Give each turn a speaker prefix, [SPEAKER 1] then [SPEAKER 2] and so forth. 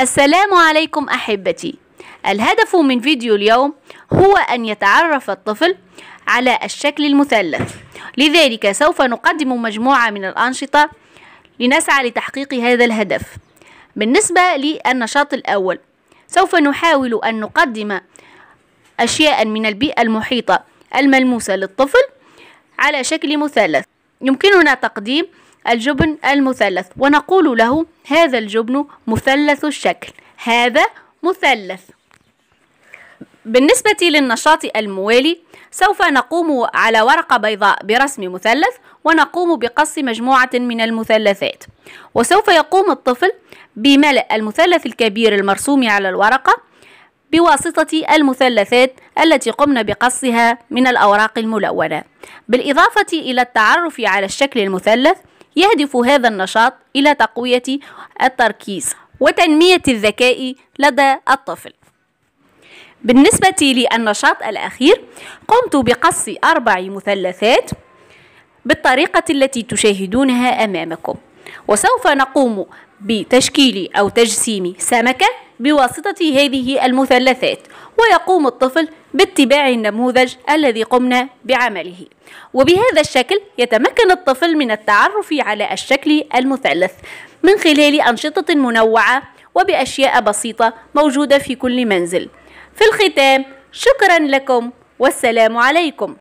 [SPEAKER 1] السلام عليكم أحبتي الهدف من فيديو اليوم هو أن يتعرف الطفل على الشكل المثلث لذلك سوف نقدم مجموعة من الأنشطة لنسعى لتحقيق هذا الهدف بالنسبة للنشاط الأول سوف نحاول أن نقدم أشياء من البيئة المحيطة الملموسة للطفل على شكل مثلث يمكننا تقديم الجبن المثلث ونقول له هذا الجبن مثلث الشكل هذا مثلث بالنسبة للنشاط الموالي سوف نقوم على ورقة بيضاء برسم مثلث ونقوم بقص مجموعة من المثلثات وسوف يقوم الطفل بملء المثلث الكبير المرسوم على الورقة بواسطة المثلثات التي قمنا بقصها من الأوراق الملونة بالإضافة إلى التعرف على الشكل المثلث يهدف هذا النشاط إلى تقوية التركيز وتنمية الذكاء لدى الطفل بالنسبة للنشاط الأخير قمت بقص أربع مثلثات بالطريقة التي تشاهدونها أمامكم وسوف نقوم بتشكيل أو تجسيم سمكة بواسطة هذه المثلثات ويقوم الطفل باتباع النموذج الذي قمنا بعمله وبهذا الشكل يتمكن الطفل من التعرف على الشكل المثلث من خلال أنشطة منوعة وبأشياء بسيطة موجودة في كل منزل في الختام شكرا لكم والسلام عليكم